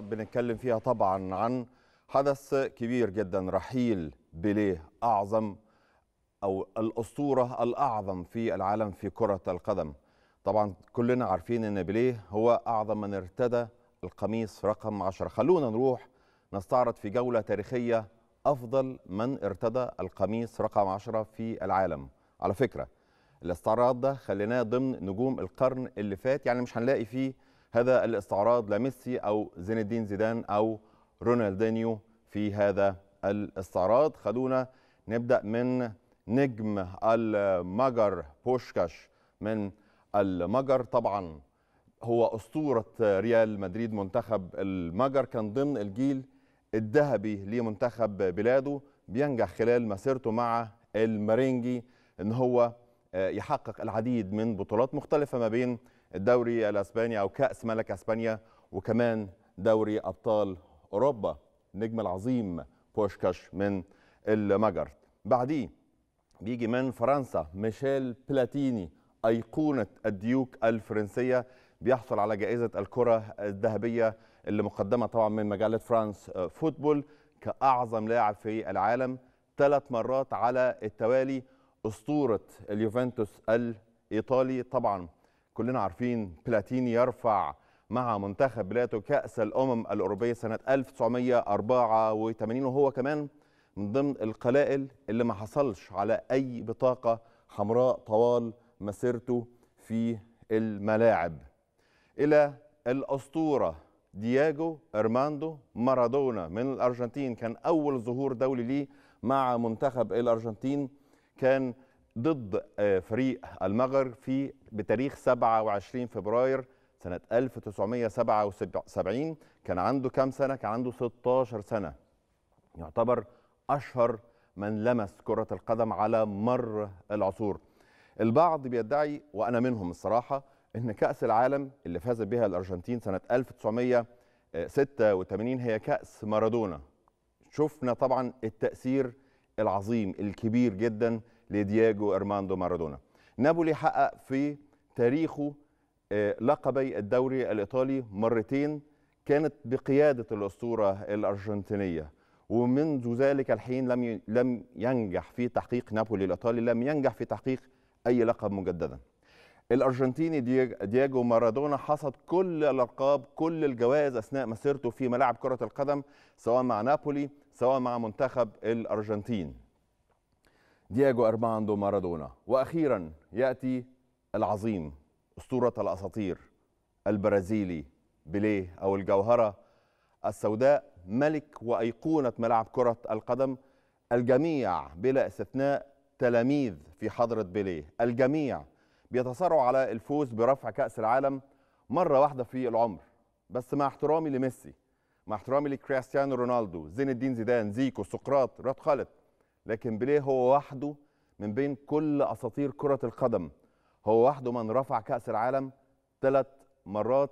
بنتكلم فيها طبعا عن حدث كبير جدا رحيل بيليه اعظم او الاسطوره الاعظم في العالم في كره القدم طبعا كلنا عارفين ان بيليه هو اعظم من ارتدى القميص رقم 10 خلونا نروح نستعرض في جوله تاريخيه افضل من ارتدى القميص رقم 10 في العالم على فكره الاستعراض ده خليناه ضمن نجوم القرن اللي فات يعني مش هنلاقي فيه هذا الاستعراض لميسي أو زين الدين زيدان أو رونالدينيو في هذا الاستعراض خلونا نبدأ من نجم المجر بوشكاش من المجر طبعا هو أسطورة ريال مدريد منتخب المجر كان ضمن الجيل الذهبي لمنتخب بلاده بينجح خلال مسيرته مع المارينجي ان هو يحقق العديد من بطولات مختلفة ما بين الدوري الاسباني او كاس ملك اسبانيا وكمان دوري ابطال اوروبا النجم العظيم بوشكاش من المجر بعديه بيجي من فرنسا ميشيل بلاتيني ايقونه الديوك الفرنسيه بيحصل على جائزه الكره الذهبيه اللي مقدمه طبعا من مجله فرانس فوتبول كاعظم لاعب في العالم ثلاث مرات على التوالي اسطوره اليوفنتوس الايطالي طبعا كلنا عارفين بلاتيني يرفع مع منتخب بلاده كأس الأمم الأوروبية سنة 1984 وهو كمان من ضمن القلائل اللي ما حصلش على أي بطاقة حمراء طوال مسيرته في الملاعب إلى الأسطورة دياجو إرماندو مارادونا من الأرجنتين كان أول ظهور دولي ليه مع منتخب الأرجنتين كان ضد آه، فريق المغر في بتاريخ 27 فبراير سنة 1977 كان عنده كام سنة؟ كان عنده 16 سنة يعتبر أشهر من لمس كرة القدم على مر العصور البعض بيدعي وأنا منهم الصراحة أن كأس العالم اللي فازت بها الأرجنتين سنة 1986 هي كأس مارادونا شفنا طبعا التأثير العظيم الكبير جدا لدياجو ارماندو مارادونا نابولي حقق في تاريخه آه، لقبي الدوري الايطالي مرتين كانت بقياده الاسطوره الارجنتينيه ومنذ ذلك الحين لم لم ينجح في تحقيق نابولي الايطالي لم ينجح في تحقيق اي لقب مجددا الارجنتيني دياجو مارادونا حصد كل الالقاب كل الجوائز اثناء مسيرته في ملاعب كره القدم سواء مع نابولي سواء مع منتخب الارجنتين دياجو أرماندو مارادونا وأخيرا يأتي العظيم أسطورة الأساطير البرازيلي بيليه أو الجوهرة السوداء ملك وأيقونة ملعب كرة القدم الجميع بلا استثناء تلاميذ في حضرة بيليه الجميع بيتصارعوا على الفوز برفع كأس العالم مرة واحدة في العمر بس مع احترامي لميسي مع احترامي لكريستيانو رونالدو زين الدين زيدان زيكو سقراط رياض خالد لكن بيليه هو وحده من بين كل اساطير كره القدم هو وحده من رفع كاس العالم ثلاث مرات